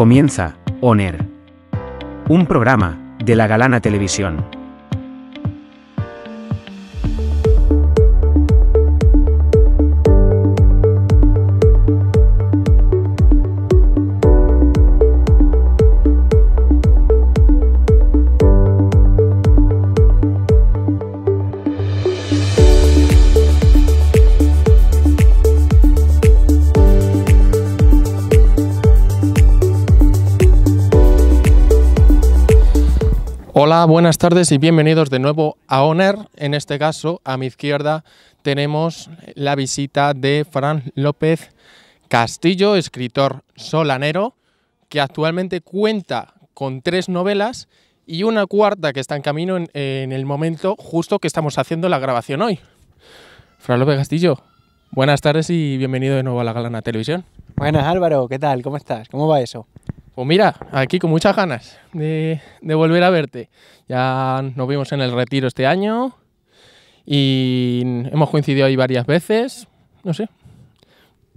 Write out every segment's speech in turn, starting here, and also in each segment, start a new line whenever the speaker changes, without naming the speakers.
Comienza ONER, un programa de la Galana Televisión.
Hola, buenas tardes y bienvenidos de nuevo a ONER. En este caso, a mi izquierda tenemos la visita de Fran López Castillo, escritor solanero, que actualmente cuenta con tres novelas y una cuarta que está en camino en, el momento justo que estamos haciendo la grabación hoy. Fran López Castillo, buenas tardes y bienvenido de nuevo a La Galana Televisión. Buenas Álvaro, ¿qué tal? ¿Cómo estás? ¿Cómo va eso? Pues mira, aquí con muchas ganas de, volver a verte. Ya nos vimos en el retiro este año y hemos coincidido ahí varias veces. No sé.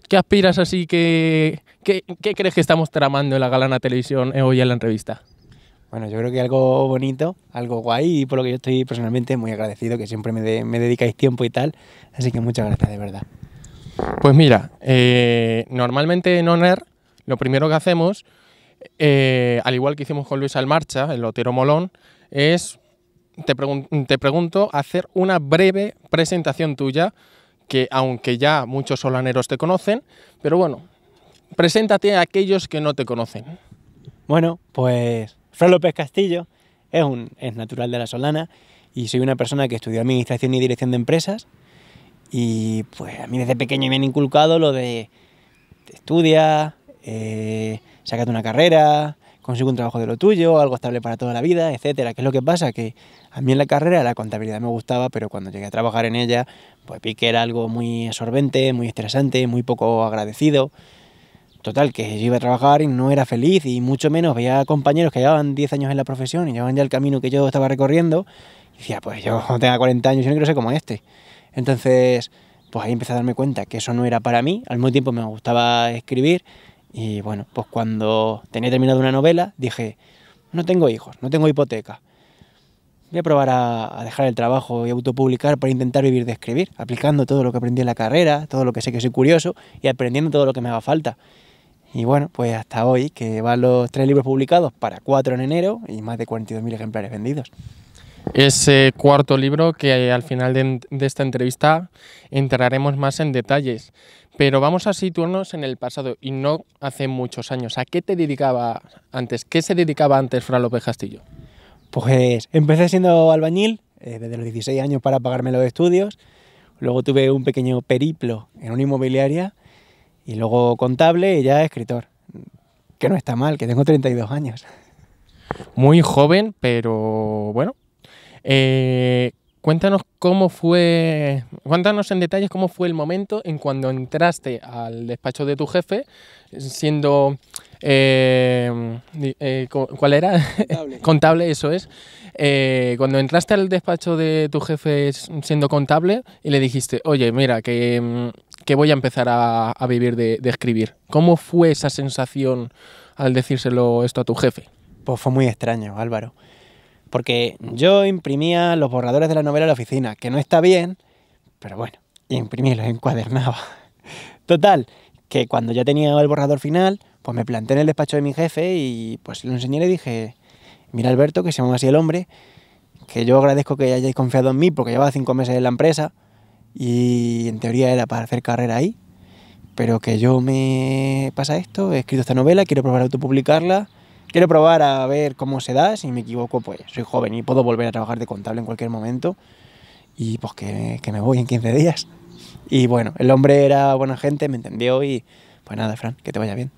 ¿Qué aspiras así que... ¿Qué, crees que estamos tramando en la Galana Televisión eh, hoy en la entrevista?
Bueno, yo creo que algo bonito, algo guay y por lo que yo estoy personalmente muy agradecido que siempre me, dedicáis tiempo y tal. Así que muchas gracias de verdad. Pues mira, eh, normalmente en Honor lo
primero que hacemos eh, al igual que hicimos con Luis Almarcha, el lotero Molón, es, te, pregunto, hacer una breve presentación tuya, que aunque ya muchos solaneros te conocen, pero bueno, preséntate a aquellos
que no te conocen. Bueno, pues Fran López Castillo es, un, es natural de La Solana y soy una persona que estudió Administración y Dirección de Empresas y pues a mí desde pequeño me han inculcado lo de estudia, eh, sácate una carrera, consigue un trabajo de lo tuyo, algo estable para toda la vida, etcétera. ¿Qué es lo que pasa? Que a mí en la carrera la contabilidad me gustaba, pero cuando llegué a trabajar en ella, pues vi que era algo muy absorbente, muy estresante, muy poco agradecido. Total, que yo iba a trabajar y no era feliz y mucho menos veía compañeros que llevaban 10 años en la profesión y llevaban ya el camino que yo estaba recorriendo. Y decía, pues yo tenga 40 años, yo no quiero ser como este. Entonces, pues ahí empecé a darme cuenta que eso no era para mí. Al mismo tiempo me gustaba escribir, y bueno, pues cuando tenía terminado una novela, dije, no tengo hijos, no tengo hipoteca. Voy a probar a, dejar el trabajo y autopublicar para intentar vivir de escribir, aplicando todo lo que aprendí en la carrera, todo lo que sé que soy curioso y aprendiendo todo lo que me haga falta. Y bueno, pues hasta hoy, que van los tres libros publicados para cuatro en enero y más de 42.000 ejemplares vendidos
ese cuarto libro que eh, al final de, esta entrevista entraremos más en detalles. Pero vamos a situarnos en el pasado y no hace muchos años. ¿A qué te dedicaba antes? ¿Qué se dedicaba antes Fra López Castillo?
Pues empecé siendo albañil eh, desde los 16 años para pagarme los estudios. Luego tuve un pequeño periplo en una inmobiliaria y luego contable y ya escritor. Que no está mal, que tengo 32 años.
Muy joven, pero bueno, eh, cuéntanos cómo fue, cuéntanos en detalles cómo fue el momento en cuando entraste al despacho de tu jefe, siendo, eh, eh, ¿cuál era? Contable. eso es. Eh, cuando entraste al despacho de tu jefe siendo contable y le dijiste, oye, mira, que, voy a empezar a, vivir de, escribir. ¿Cómo fue esa sensación
al decírselo esto a tu jefe? Pues fue muy extraño, Álvaro. Porque yo imprimía los borradores de la novela en la oficina, que no está bien, pero bueno, imprimí, los encuadernaba. Total, que cuando ya tenía el borrador final, pues me planté en el despacho de mi jefe y pues lo enseñé y le dije, mira Alberto, que se llama así el hombre, que yo agradezco que hayáis confiado en mí porque llevaba cinco meses en la empresa y en teoría era para hacer carrera ahí, pero que yo me pasa esto, he escrito esta novela, quiero probar a autopublicarla Quiero probar a ver cómo se da, si me equivoco, pues soy joven y puedo volver a trabajar de contable en cualquier momento y pues que, me voy en 15 días. Y bueno, el hombre era buena gente, me entendió y pues nada, Fran, que te vaya bien.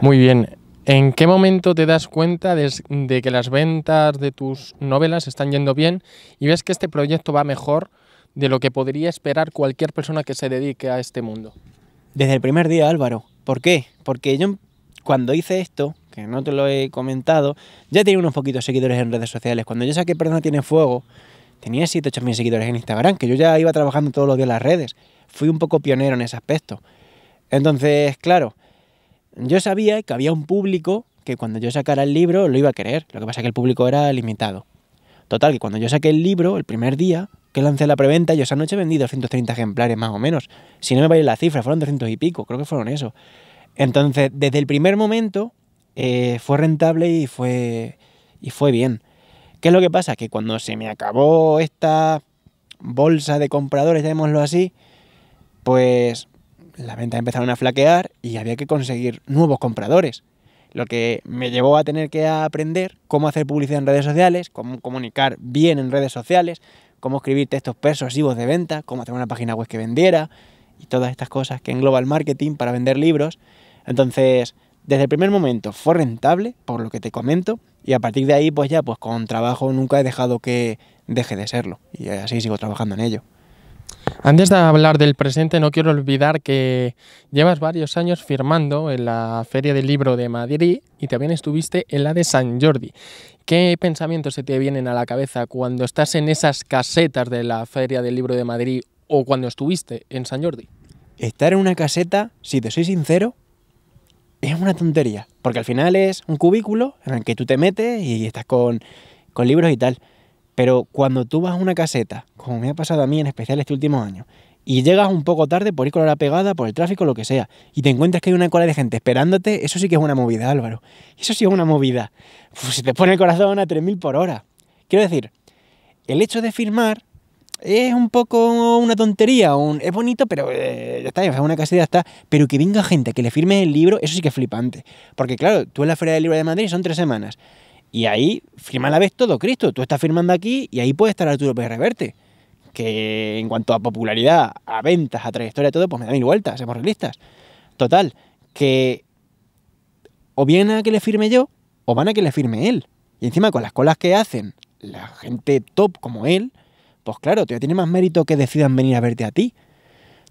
Muy bien. ¿En qué momento te das cuenta de, de, que las ventas de tus novelas están yendo bien y ves que este proyecto va mejor de lo que podría esperar
cualquier persona que se dedique a este mundo? Desde el primer día, Álvaro. ¿Por qué? Porque yo cuando hice esto, no te lo he comentado, ya tenía unos poquitos seguidores en redes sociales. Cuando yo saqué Perdona Tiene Fuego, tenía 7, 8 mil seguidores en Instagram, que yo ya iba trabajando todos los días las redes. Fui un poco pionero en ese aspecto. Entonces, claro, yo sabía que había un público que cuando yo sacara el libro lo iba a querer. Lo que pasa es que el público era limitado. Total, que cuando yo saqué el libro, el primer día que lancé la preventa, yo esa noche vendí 230 ejemplares más o menos. Si no me vale la cifra, fueron 200 y pico, creo que fueron eso. Entonces, desde el primer momento, eh, fue rentable y fue, y fue bien. ¿Qué es lo que pasa? Que cuando se me acabó esta bolsa de compradores, llamémoslo así, pues las ventas empezaron a flaquear y había que conseguir nuevos compradores. Lo que me llevó a tener que aprender cómo hacer publicidad en redes sociales, cómo comunicar bien en redes sociales, cómo escribir textos persuasivos de venta, cómo hacer una página web que vendiera y todas estas cosas que engloba el marketing para vender libros. Entonces, desde el primer momento fue rentable, por lo que te comento, y a partir de ahí, pues ya, pues con trabajo nunca he dejado que deje de serlo, y así sigo trabajando en ello.
Antes de hablar del presente, no quiero olvidar que llevas varios años firmando en la Feria del Libro de Madrid y también estuviste en la de San Jordi. ¿Qué pensamientos se te vienen a la cabeza cuando estás en esas casetas de la Feria del Libro de Madrid o cuando
estuviste en San Jordi? Estar en una caseta, si te soy sincero, es una tontería, porque al final es un cubículo en el que tú te metes y estás con, con libros y tal. Pero cuando tú vas a una caseta, como me ha pasado a mí en especial este último año, y llegas un poco tarde por ir con la pegada, por el tráfico, lo que sea, y te encuentras que hay una cola de gente esperándote, eso sí que es una movida, Álvaro. Eso sí es una movida. si se te pone el corazón a 3.000 por hora. Quiero decir, el hecho de firmar es un poco una tontería, un, es bonito, pero eh, ya está, es una casilla, está. Pero que venga gente que le firme el libro, eso sí que es flipante. Porque claro, tú en la Feria del Libro de Madrid son tres semanas. Y ahí firma a la vez todo Cristo. Tú estás firmando aquí y ahí puede estar Arturo Pérez Reverte. Que en cuanto a popularidad, a ventas, a trayectoria, todo, pues me da mil vueltas, somos realistas. Total, que o bien a que le firme yo, o van a que le firme él. Y encima con las colas que hacen la gente top como él, pues claro, te tiene más mérito que decidan venir a verte a ti.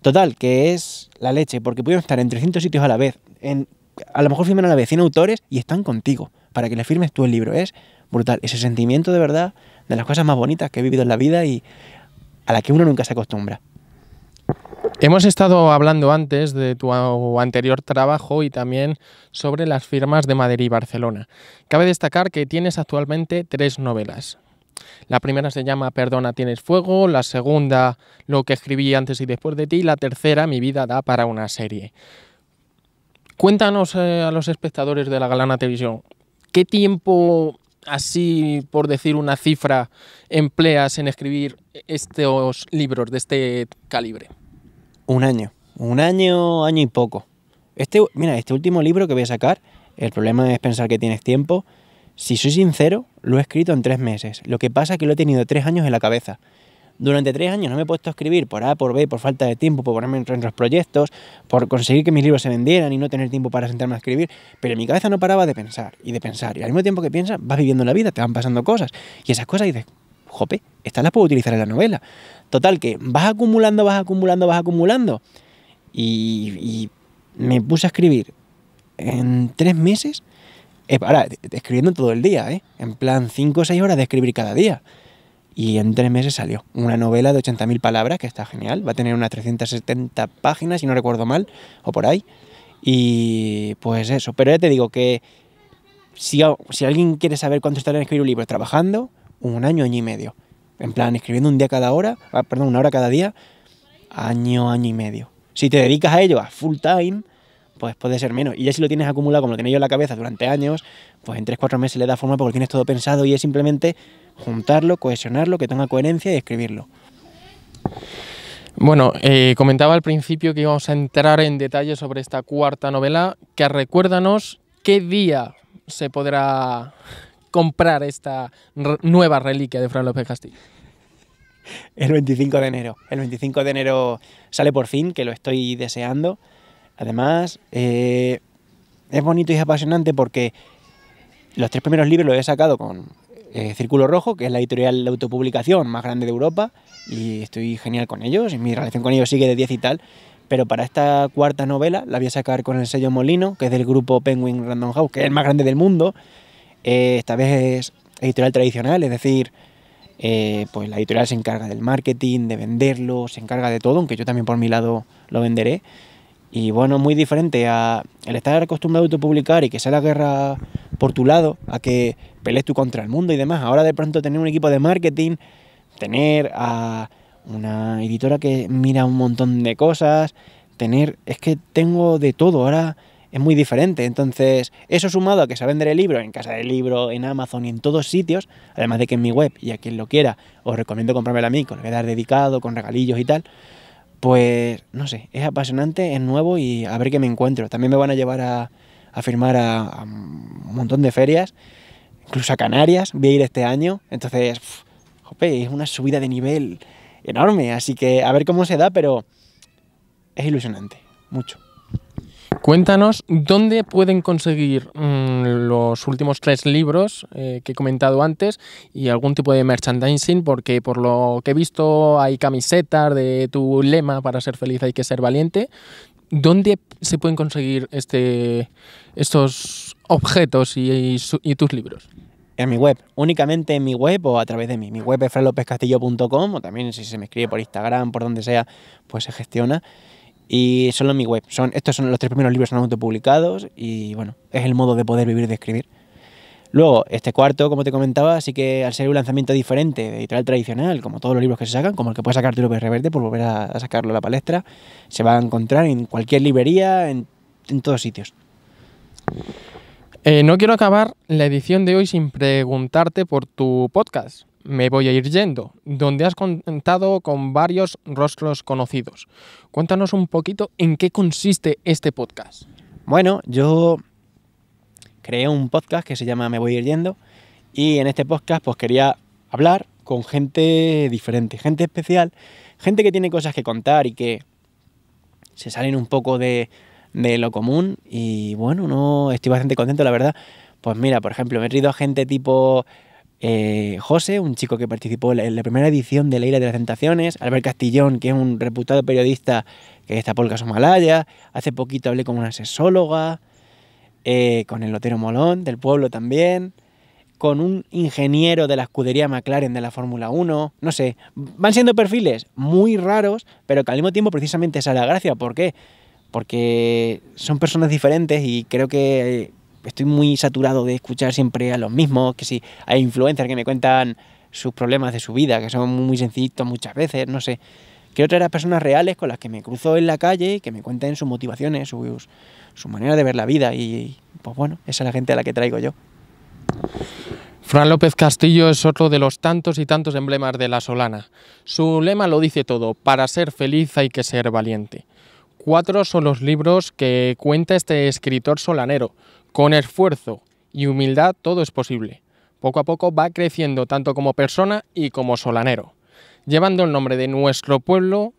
Total, que es la leche, porque pueden estar en 300 sitios a la vez, en, a lo mejor firman a la vez 100 autores y están contigo, para que le firmes tú el libro. Es brutal. Ese sentimiento de verdad, de las cosas más bonitas que he vivido en la vida y a la que uno nunca se acostumbra.
Hemos estado hablando antes de tu anterior trabajo y también sobre las firmas de Madrid y Barcelona. Cabe destacar que tienes actualmente tres novelas. La primera se llama Perdona, tienes fuego, la segunda Lo que escribí antes y después de ti, y la tercera Mi vida da para una serie. Cuéntanos eh, a los espectadores de la Galana Televisión, ¿qué tiempo, así por decir una cifra, empleas en escribir estos libros de este
calibre? Un año, un año, año y poco. Este, mira, este último libro que voy a sacar, el problema es pensar que tienes tiempo, si soy sincero, lo he escrito en tres meses. Lo que pasa es que lo he tenido tres años en la cabeza. Durante tres años no me he puesto a escribir por A, por B, por falta de tiempo, por ponerme en los proyectos, por conseguir que mis libros se vendieran y no tener tiempo para sentarme a escribir. Pero en mi cabeza no paraba de pensar y de pensar. Y al mismo tiempo que piensas, vas viviendo la vida, te van pasando cosas. Y esas cosas dices, jope, estas las puedo utilizar en la novela. Total, que vas acumulando, vas acumulando, vas acumulando. Y, y me puse a escribir en tres meses ahora, escribiendo todo el día, ¿eh? En plan, 5 o 6 horas de escribir cada día. Y en tres meses salió una novela de 80.000 palabras, que está genial. Va a tener unas 370 páginas, si no recuerdo mal, o por ahí. Y pues eso. Pero ya te digo que si, si alguien quiere saber cuánto estará en escribir un libro trabajando, un año, año y medio. En plan, escribiendo un día cada hora, ah, perdón, una hora cada día, año, año y medio. Si te dedicas a ello a full time, pues puede ser menos. Y ya si lo tienes acumulado, como lo tenéis yo en la cabeza durante años, pues en 3-4 meses le da forma porque lo tienes todo pensado y es simplemente juntarlo, cohesionarlo, que tenga coherencia y escribirlo.
Bueno, eh, comentaba al principio que íbamos a entrar en detalle sobre esta cuarta novela, que recuérdanos qué día se podrá comprar esta nueva reliquia de Fran López Castillo
el 25 de enero. El 25 de enero sale por fin, que lo estoy deseando. Además, eh, es bonito y es apasionante porque los tres primeros libros los he sacado con eh, Círculo Rojo, que es la editorial de autopublicación más grande de Europa, y estoy genial con ellos, y mi relación con ellos sigue de 10 y tal. Pero para esta cuarta novela la voy a sacar con el sello Molino, que es del grupo Penguin Random House, que es el más grande del mundo. Eh, esta vez es editorial tradicional, es decir, pues la editorial se encarga del marketing, de venderlo, se encarga de todo, aunque yo también por mi lado lo venderé. Y bueno, muy diferente a el estar acostumbrado a autopublicar y que sea la guerra por tu lado, a que pelees tú contra el mundo y demás. Ahora de pronto tener un equipo de marketing, tener a una editora que mira un montón de cosas, tener, es que tengo de todo, ahora es muy diferente. Entonces, eso sumado a que se vender el libro en casa del libro, en Amazon y en todos sitios, además de que en mi web y a quien lo quiera, os recomiendo comprarme a mí, con lo dar dedicado, con regalillos y tal pues no sé, es apasionante, es nuevo y a ver qué me encuentro. También me van a llevar a, firmar a, un montón de ferias, incluso a Canarias, voy a ir este año, entonces, jope, es una subida de nivel enorme, así que a ver cómo se da, pero es ilusionante,
mucho. Cuéntanos dónde pueden conseguir mm, los últimos tres libros eh, que he comentado antes y algún tipo de merchandising, porque por lo que he visto hay camisetas de tu lema para ser feliz hay que ser valiente. ¿Dónde se pueden conseguir este, estos objetos y, tus libros?
en mi web, únicamente en mi web o a través de mí. Mi web es franlopezcastillo.com o también si se me escribe por Instagram, por donde sea, pues se gestiona. Y solo en mi web. Son, estos son los tres primeros libros son publicados y bueno, es el modo de poder vivir de escribir. Luego, este cuarto, como te comentaba, sí que al ser un lanzamiento diferente de editorial tradicional, como todos los libros que se sacan, como el que puedes sacar López Reverde, por pues volver a, sacarlo a la palestra, se va a encontrar en cualquier librería, en, en todos sitios.
Eh, no quiero acabar la edición de hoy sin preguntarte por tu podcast me voy a ir yendo, donde has contado con varios rostros conocidos. Cuéntanos un poquito en qué consiste este podcast.
Bueno, yo creé un podcast que se llama Me voy a ir yendo y en este podcast pues quería hablar con gente diferente, gente especial, gente que tiene cosas que contar y que se salen un poco de, lo común y bueno, no estoy bastante contento la verdad. Pues mira, por ejemplo, me he a gente tipo eh, José, un chico que participó en la primera edición de La Isla de las Tentaciones, Albert Castillón, que es un reputado periodista que por el caso Malaya, hace poquito hablé con una sexóloga, eh, con el lotero Molón del pueblo también, con un ingeniero de la escudería McLaren de la Fórmula 1, no sé, van siendo perfiles muy raros, pero que al mismo tiempo precisamente esa a la gracia, ¿por qué? Porque son personas diferentes y creo que estoy muy saturado de escuchar siempre a los mismos, que si hay influencers que me cuentan sus problemas de su vida, que son muy sencillitos muchas veces, no sé. Quiero traer a personas reales con las que me cruzo en la calle, y que me cuenten sus motivaciones, su manera de ver la vida y, pues bueno, esa es la gente a la que traigo yo.
Fran López Castillo es otro de los tantos y tantos emblemas de la Solana. Su lema lo dice todo, para ser feliz hay que ser valiente. Cuatro son los libros que cuenta este escritor solanero, con esfuerzo y humildad todo es posible. Poco a poco va creciendo tanto como persona y como solanero, llevando el nombre de nuestro pueblo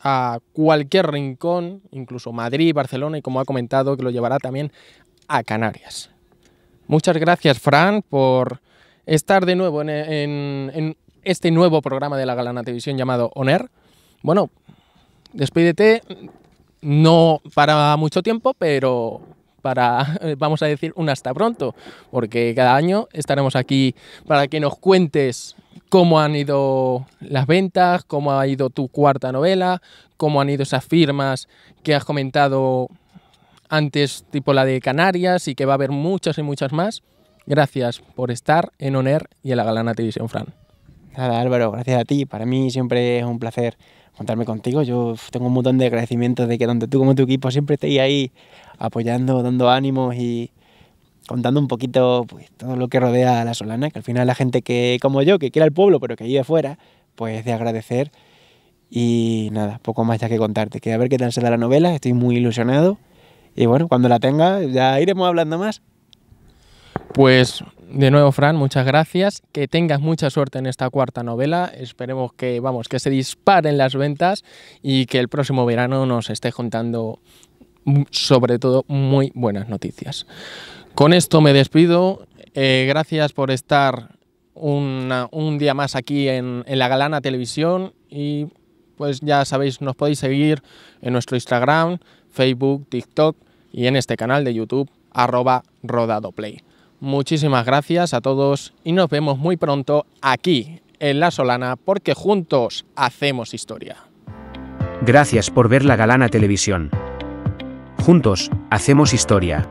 a cualquier rincón, incluso Madrid, Barcelona y como ha comentado que lo llevará también a Canarias. Muchas gracias Fran por estar de nuevo en, este nuevo programa de la Galana Televisión llamado ONER. Bueno, despídete, no para mucho tiempo, pero para, vamos a decir, un hasta pronto, porque cada año estaremos aquí para que nos cuentes cómo han ido las ventas, cómo ha ido tu cuarta novela, cómo han ido esas firmas que has comentado antes, tipo la de Canarias, y que va a haber muchas y muchas más. Gracias por estar en ONER y en la Galana Televisión, Fran.
Nada, Álvaro, gracias a ti. Para mí siempre es un placer contarme contigo. Yo tengo un montón de agradecimientos de que tanto tú como tu equipo siempre estéis ahí apoyando, dando ánimos y contando un poquito pues, todo lo que rodea a la Solana, que al final la gente que, como yo, que quiera al pueblo pero que vive fuera, pues de agradecer. Y nada, poco más ya que contarte, que a ver qué tal se da la novela, estoy muy ilusionado. Y bueno, cuando la tenga ya iremos hablando más. Pues de nuevo, Fran, muchas gracias. Que tengas
mucha suerte en esta cuarta novela. Esperemos que, vamos, que se disparen las ventas y que el próximo verano nos esté contando, mm, sobre todo, muy buenas noticias. Con esto me despido. Eh, gracias por estar un día más aquí en, en La Galana Televisión y pues ya sabéis, nos podéis seguir en nuestro Instagram, Facebook, TikTok y en este canal de YouTube, arroba rodadoplay. Muchísimas gracias a todos y nos vemos muy pronto aquí en La Solana porque juntos hacemos historia.
Gracias por ver la Galana Televisión. Juntos, hacemos historia.